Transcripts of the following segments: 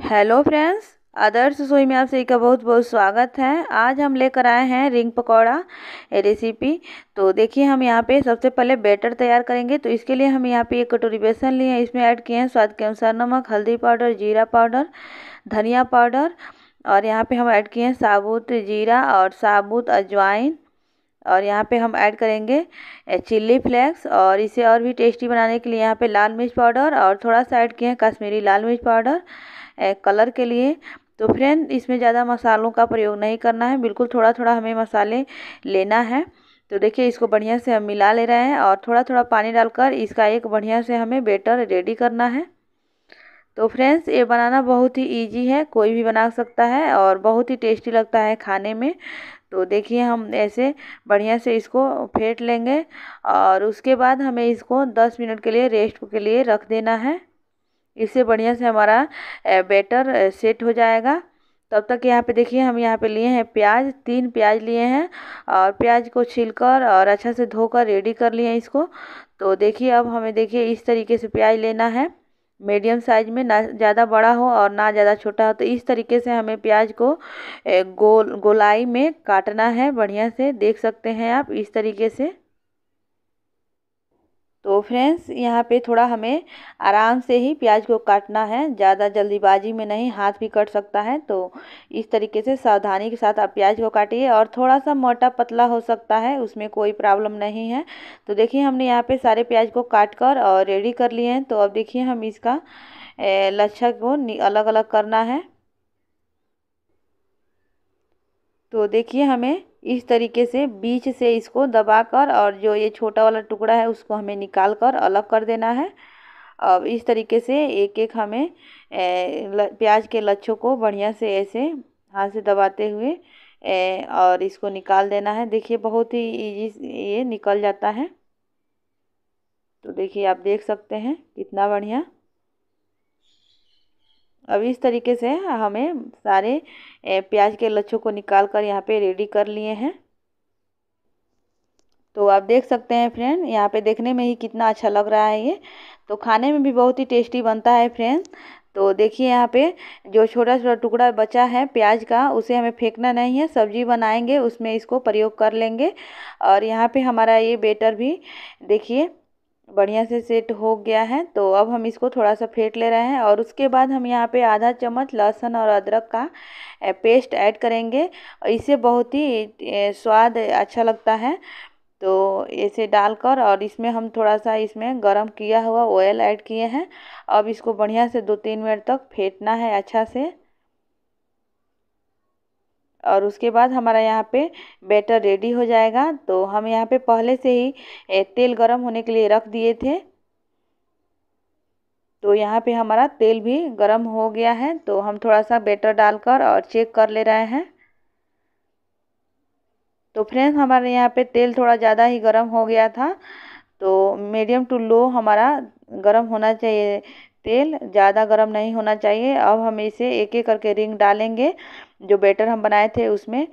hello friends आदर्श रसोई में आप सभी का बहुत बहुत स्वागत है आज हम लेकर आए हैं रिंग पकौड़ा रेसिपी तो देखिए हम यहाँ पे सबसे पहले बैटर तैयार करेंगे तो इसके लिए हम यहाँ पे एक कटोरी बेसन लिए हैं इसमें ऐड किए हैं स्वाद के अनुसार नमक हल्दी पाउडर जीरा पाउडर धनिया पाउडर और यहाँ पर हम ऐड किए हैं साबुत जीरा और साबुत अजवाइन और यहाँ पे हम ऐड करेंगे चिल्ली फ्लेक्स और इसे और भी टेस्टी बनाने के लिए यहाँ पे लाल मिर्च पाउडर और थोड़ा सा ऐड किए हैं कश्मीरी लाल मिर्च पाउडर कलर के लिए तो फ्रेंड इसमें ज़्यादा मसालों का प्रयोग नहीं करना है बिल्कुल थोड़ा थोड़ा हमें मसाले लेना है तो देखिए इसको बढ़िया से हम मिला ले रहे हैं और थोड़ा थोड़ा पानी डालकर इसका एक बढ़िया से हमें बेटर रेडी करना है तो फ्रेंड्स ये बनाना बहुत ही इजी है कोई भी बना सकता है और बहुत ही टेस्टी लगता है खाने में तो देखिए हम ऐसे बढ़िया से इसको फेंट लेंगे और उसके बाद हमें इसको 10 मिनट के लिए रेस्ट के लिए रख देना है इससे बढ़िया से हमारा बैटर सेट हो जाएगा तब तक यहाँ पे देखिए हम यहाँ पे लिए हैं प्याज तीन प्याज लिए हैं और प्याज को छिलकर और अच्छा से धोकर रेडी कर लिए हैं इसको तो देखिए अब हमें देखिए इस तरीके से प्याज लेना है मीडियम साइज में ना ज़्यादा बड़ा हो और ना ज़्यादा छोटा हो तो इस तरीके से हमें प्याज को गोल गोलाई में काटना है बढ़िया से देख सकते हैं आप इस तरीके से तो फ्रेंड्स यहाँ पे थोड़ा हमें आराम से ही प्याज को काटना है ज़्यादा जल्दीबाजी में नहीं हाथ भी कट सकता है तो इस तरीके से सावधानी के साथ आप प्याज को काटिए और थोड़ा सा मोटा पतला हो सकता है उसमें कोई प्रॉब्लम नहीं है तो देखिए हमने यहाँ पे सारे प्याज को काट कर और रेडी कर लिए हैं तो अब देखिए हम इसका लच्छा को अलग अलग करना है तो देखिए हमें इस तरीके से बीच से इसको दबाकर और जो ये छोटा वाला टुकड़ा है उसको हमें निकाल कर अलग कर देना है अब इस तरीके से एक एक हमें प्याज के लच्छों को बढ़िया से ऐसे हाथ से दबाते हुए और इसको निकाल देना है देखिए बहुत ही इजी ये निकल जाता है तो देखिए आप देख सकते हैं कितना बढ़िया अब इस तरीके से हमें सारे प्याज के लच्छों को निकाल कर यहाँ पर रेडी कर लिए हैं तो आप देख सकते हैं फ्रेंड यहाँ पे देखने में ही कितना अच्छा लग रहा है ये तो खाने में भी बहुत ही टेस्टी बनता है फ्रेंड तो देखिए यहाँ पे जो छोटा छोटा टुकड़ा बचा है प्याज का उसे हमें फेंकना नहीं है सब्जी बनाएंगे उसमें इसको प्रयोग कर लेंगे और यहाँ पे हमारा ये बेटर भी देखिए बढ़िया से सेट हो गया है तो अब हम इसको थोड़ा सा फेंट ले रहे हैं और उसके बाद हम यहाँ पे आधा चम्मच लहसुन और अदरक का पेस्ट ऐड करेंगे और बहुत ही स्वाद अच्छा लगता है तो ऐसे डालकर और इसमें हम थोड़ा सा इसमें गरम किया हुआ ऑयल ऐड किए हैं अब इसको बढ़िया से दो तीन मिनट तक फेंटना है अच्छा से और उसके बाद हमारा यहाँ पे बैटर रेडी हो जाएगा तो हम यहाँ पे पहले से ही तेल गरम होने के लिए रख दिए थे तो यहाँ पे हमारा तेल भी गरम हो गया है तो हम थोड़ा सा बैटर डालकर और चेक कर ले रहे हैं तो फ्रेंड्स हमारे यहाँ पे तेल थोड़ा ज़्यादा ही गरम हो गया था तो मीडियम टू लो हमारा गरम होना चाहिए तेल ज़्यादा गर्म नहीं होना चाहिए अब हम इसे एक एक करके रिंग डालेंगे जो बैटर हम बनाए थे उसमें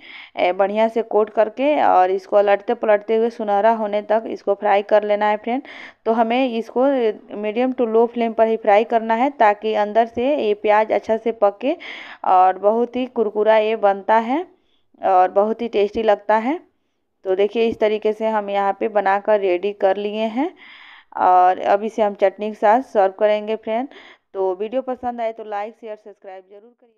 बढ़िया से कोट करके और इसको अलटते पलटते हुए सुनहरा होने तक इसको फ्राई कर लेना है फ्रेंड तो हमें इसको मीडियम टू लो फ्लेम पर ही फ्राई करना है ताकि अंदर से ये प्याज अच्छा से पके और बहुत ही कुरकुरा ये बनता है और बहुत ही टेस्टी लगता है तो देखिए इस तरीके से हम यहाँ पे बनाकर रेडी कर लिए हैं और अब इसे हम चटनी के साथ सर्व करेंगे फ्रेंड तो वीडियो पसंद आए तो लाइक शेयर सब्सक्राइब जरूर करिए